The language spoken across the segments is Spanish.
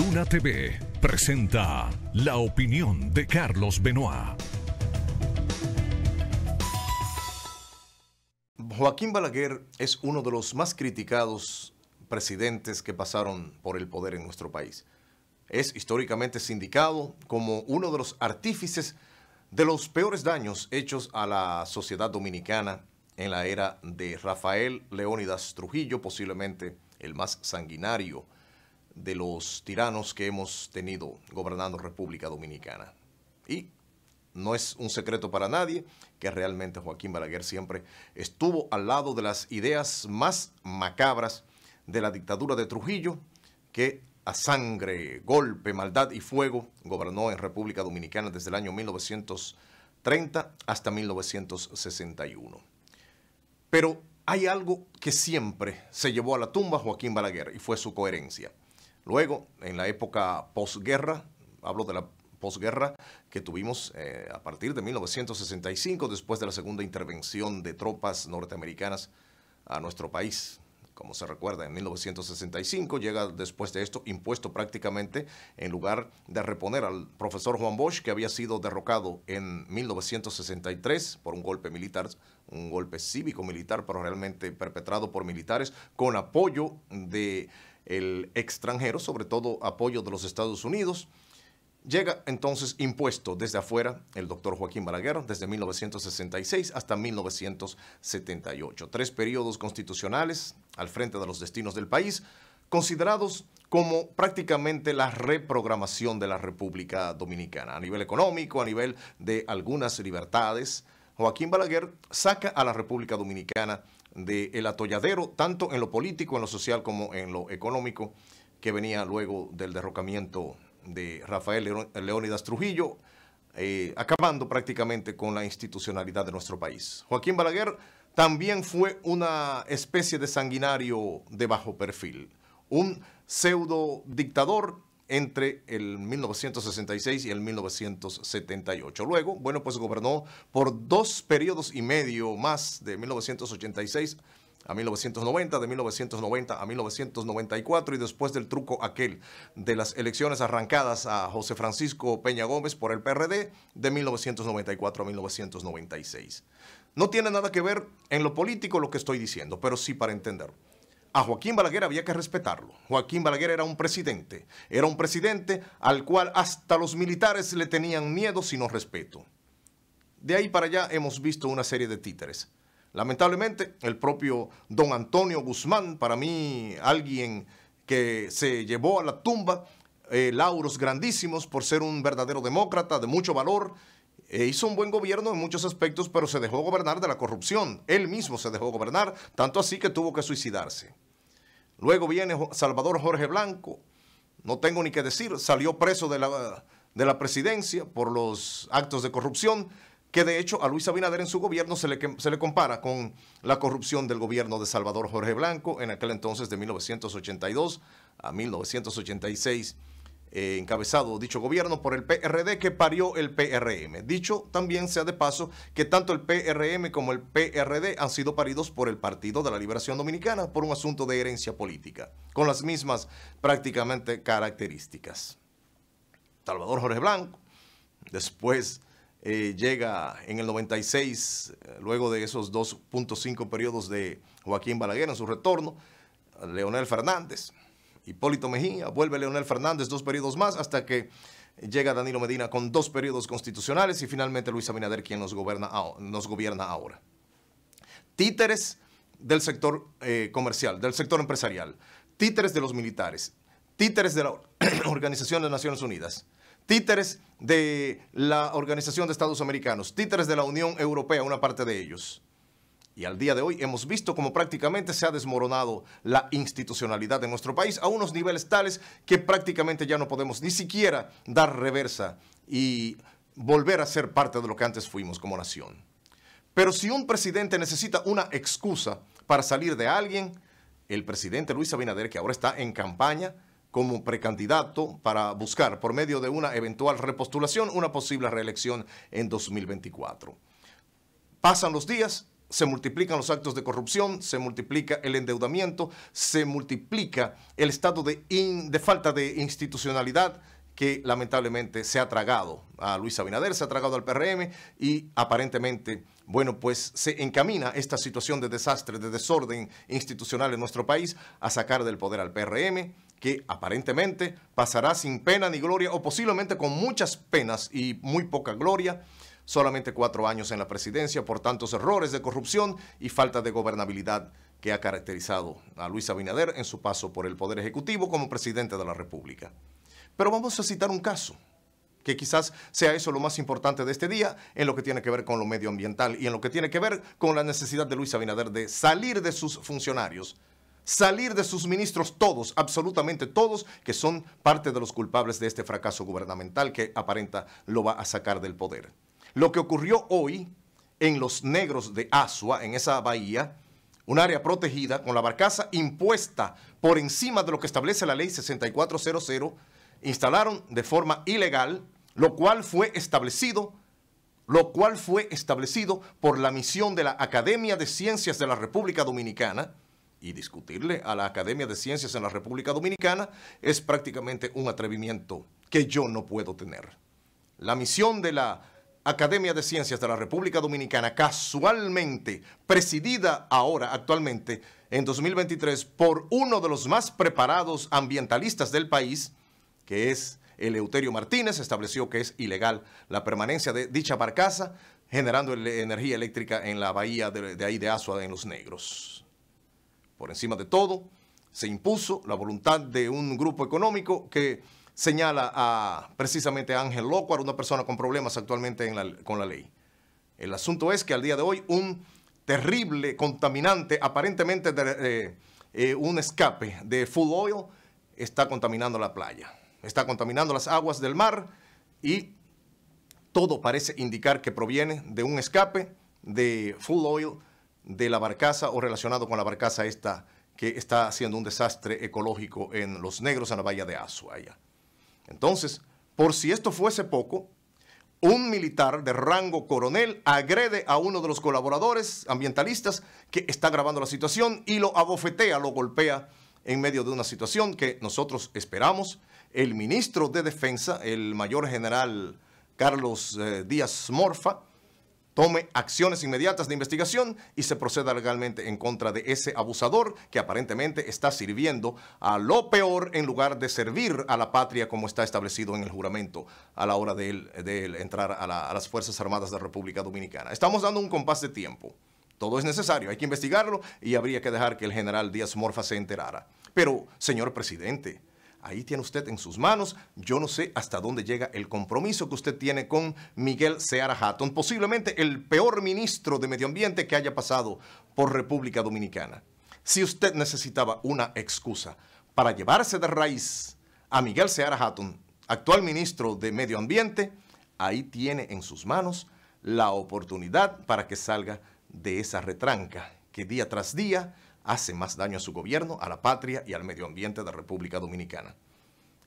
Luna TV presenta la opinión de Carlos Benoit. Joaquín Balaguer es uno de los más criticados presidentes que pasaron por el poder en nuestro país. Es históricamente sindicado como uno de los artífices de los peores daños hechos a la sociedad dominicana en la era de Rafael Leónidas Trujillo, posiblemente el más sanguinario de los tiranos que hemos tenido gobernando República Dominicana. Y no es un secreto para nadie que realmente Joaquín Balaguer siempre estuvo al lado de las ideas más macabras de la dictadura de Trujillo, que a sangre, golpe, maldad y fuego gobernó en República Dominicana desde el año 1930 hasta 1961. Pero hay algo que siempre se llevó a la tumba Joaquín Balaguer y fue su coherencia. Luego, en la época posguerra, hablo de la posguerra que tuvimos eh, a partir de 1965, después de la segunda intervención de tropas norteamericanas a nuestro país. Como se recuerda, en 1965 llega después de esto impuesto prácticamente en lugar de reponer al profesor Juan Bosch, que había sido derrocado en 1963 por un golpe militar, un golpe cívico-militar, pero realmente perpetrado por militares, con apoyo de el extranjero, sobre todo apoyo de los Estados Unidos. Llega entonces impuesto desde afuera el doctor Joaquín Balaguer desde 1966 hasta 1978. Tres periodos constitucionales al frente de los destinos del país, considerados como prácticamente la reprogramación de la República Dominicana a nivel económico, a nivel de algunas libertades. Joaquín Balaguer saca a la República Dominicana del atolladero, tanto en lo político, en lo social como en lo económico, que venía luego del derrocamiento de Rafael Leónidas Trujillo, eh, acabando prácticamente con la institucionalidad de nuestro país. Joaquín Balaguer también fue una especie de sanguinario de bajo perfil, un pseudo dictador entre el 1966 y el 1978. Luego, bueno, pues gobernó por dos periodos y medio más de 1986 a 1990, de 1990 a 1994 y después del truco aquel de las elecciones arrancadas a José Francisco Peña Gómez por el PRD de 1994 a 1996. No tiene nada que ver en lo político lo que estoy diciendo, pero sí para entenderlo a Joaquín Balaguer había que respetarlo. Joaquín Balaguer era un presidente, era un presidente al cual hasta los militares le tenían miedo sino respeto. De ahí para allá hemos visto una serie de títeres. Lamentablemente, el propio don Antonio Guzmán, para mí alguien que se llevó a la tumba eh, lauros grandísimos por ser un verdadero demócrata de mucho valor, eh, hizo un buen gobierno en muchos aspectos, pero se dejó gobernar de la corrupción. Él mismo se dejó gobernar, tanto así que tuvo que suicidarse. Luego viene Salvador Jorge Blanco, no tengo ni que decir, salió preso de la, de la presidencia por los actos de corrupción, que de hecho a Luis Abinader en su gobierno se le, se le compara con la corrupción del gobierno de Salvador Jorge Blanco en aquel entonces de 1982 a 1986. Eh, encabezado dicho gobierno por el PRD que parió el PRM. Dicho también sea de paso que tanto el PRM como el PRD han sido paridos por el Partido de la Liberación Dominicana por un asunto de herencia política, con las mismas prácticamente características. Salvador Jorge Blanco, después... Eh, llega en el 96, eh, luego de esos 2.5 periodos de Joaquín Balaguer en su retorno, Leonel Fernández, Hipólito Mejía, vuelve Leonel Fernández, dos periodos más, hasta que llega Danilo Medina con dos periodos constitucionales y finalmente Luis Abinader quien nos gobierna, ahora. Títeres del sector eh, comercial, del sector empresarial, títeres de los militares, títeres de la Organización de Naciones Unidas, títeres de la Organización de Estados Americanos, títeres de la Unión Europea, una parte de ellos. Y al día de hoy hemos visto cómo prácticamente se ha desmoronado la institucionalidad de nuestro país a unos niveles tales que prácticamente ya no podemos ni siquiera dar reversa y volver a ser parte de lo que antes fuimos como nación. Pero si un presidente necesita una excusa para salir de alguien, el presidente Luis Abinader, que ahora está en campaña como precandidato para buscar por medio de una eventual repostulación una posible reelección en 2024. Pasan los días se multiplican los actos de corrupción, se multiplica el endeudamiento, se multiplica el estado de, falta de institucionalidad que lamentablemente se ha tragado a Luis Abinader, se ha tragado al PRM y aparentemente, bueno, pues se encamina esta situación de desastre, de desorden institucional en nuestro país a sacar del poder al PRM, que aparentemente pasará sin pena ni gloria o posiblemente con muchas penas y muy poca gloria solamente cuatro años en la presidencia por tantos errores de corrupción y falta de gobernabilidad que ha caracterizado a Luis Abinader en su paso por el Poder Ejecutivo como presidente de la República. Pero vamos a citar un caso, que quizás sea eso lo más importante de este día en lo que tiene que ver con lo medioambiental y en lo que tiene que ver con la necesidad de Luis Abinader de salir de sus funcionarios, salir de sus ministros todos, absolutamente todos, que son parte de los culpables de este fracaso gubernamental que aparenta lo va a sacar del poder. Lo que ocurrió hoy en los negros de Asua, en esa bahía, un área protegida con la barcaza impuesta por encima de lo que establece la ley 6400, instalaron de forma ilegal, lo cual fue establecido lo cual fue establecido por la misión de la Academia de Ciencias de la República Dominicana, y discutirle a la Academia de Ciencias en la República Dominicana es prácticamente un atrevimiento que yo no puedo tener. La misión de la Academia de Ciencias de la República Dominicana, casualmente presidida ahora actualmente en 2023 por uno de los más preparados ambientalistas del país, que es Eleuterio Martínez, estableció que es ilegal la permanencia de dicha barcaza generando energía eléctrica en la bahía de, de ahí de en Los Negros. Por encima de todo, se impuso la voluntad de un grupo económico que señala a precisamente a Ángel Locuar, una persona con problemas actualmente con la ley. El asunto es que al día de hoy un terrible contaminante, aparentemente eh, eh, un escape de full oil, está contaminando la playa, está contaminando las aguas del mar y todo parece indicar que proviene de un escape de full oil de la barcaza o relacionado con la barcaza esta que está haciendo un desastre ecológico en Los Negros, en la bahía de Azuaya. Entonces, por si esto fuese poco, un militar de rango coronel agrede a uno de los colaboradores ambientalistas que está grabando la situación y lo abofetea, lo golpea en medio de una situación que nosotros esperamos. El ministro de Defensa, el mayor general Carlos eh, Díaz Morfa, tome acciones inmediatas de investigación y se proceda legalmente en contra de ese abusador que aparentemente está sirviendo a lo peor en lugar de servir a la patria como está establecido en el juramento a la hora de entrar a, a las Fuerzas Armadas de la República Dominicana. Estamos dando un compás de tiempo. Todo es necesario, hay que investigarlo y habría que dejar que el general Díaz Morfa se enterara. Pero, señor presidente, Ahí tiene usted en sus manos. Yo no sé hasta dónde llega el compromiso que usted tiene con Miguel Seara Hatton, posiblemente el peor ministro de Medio Ambiente que haya pasado por República Dominicana. Si usted necesitaba una excusa para llevarse de raíz a Miguel Seara Hatton, actual ministro de Medio Ambiente, ahí tiene en sus manos la oportunidad para que salga de esa retranca que día tras día hace más daño a su gobierno, a la patria y al medio ambiente de la República Dominicana.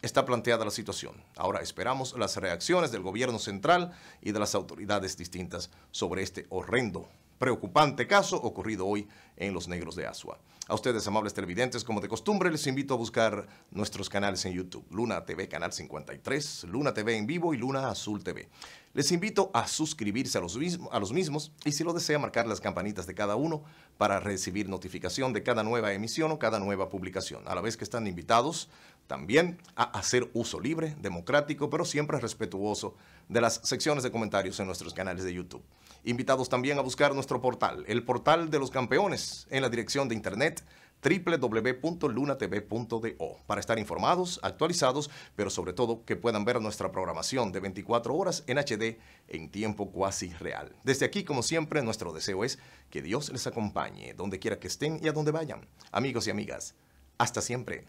Está planteada la situación. Ahora esperamos las reacciones del gobierno central y de las autoridades distintas sobre este horrendo preocupante caso ocurrido hoy en Los Negros de Asua. A ustedes, amables televidentes, como de costumbre, les invito a buscar nuestros canales en YouTube. Luna TV Canal 53, Luna TV en vivo y Luna Azul TV. Les invito a suscribirse a los, mismos, a los mismos y si lo desea, marcar las campanitas de cada uno para recibir notificación de cada nueva emisión o cada nueva publicación. A la vez que están invitados también a hacer uso libre, democrático, pero siempre respetuoso de las secciones de comentarios en nuestros canales de YouTube. Invitados también a buscar nuestro portal, el portal de los campeones, en la dirección de internet www.lunatv.do para estar informados, actualizados, pero sobre todo que puedan ver nuestra programación de 24 horas en HD en tiempo cuasi real. Desde aquí, como siempre, nuestro deseo es que Dios les acompañe donde quiera que estén y a donde vayan. Amigos y amigas, hasta siempre.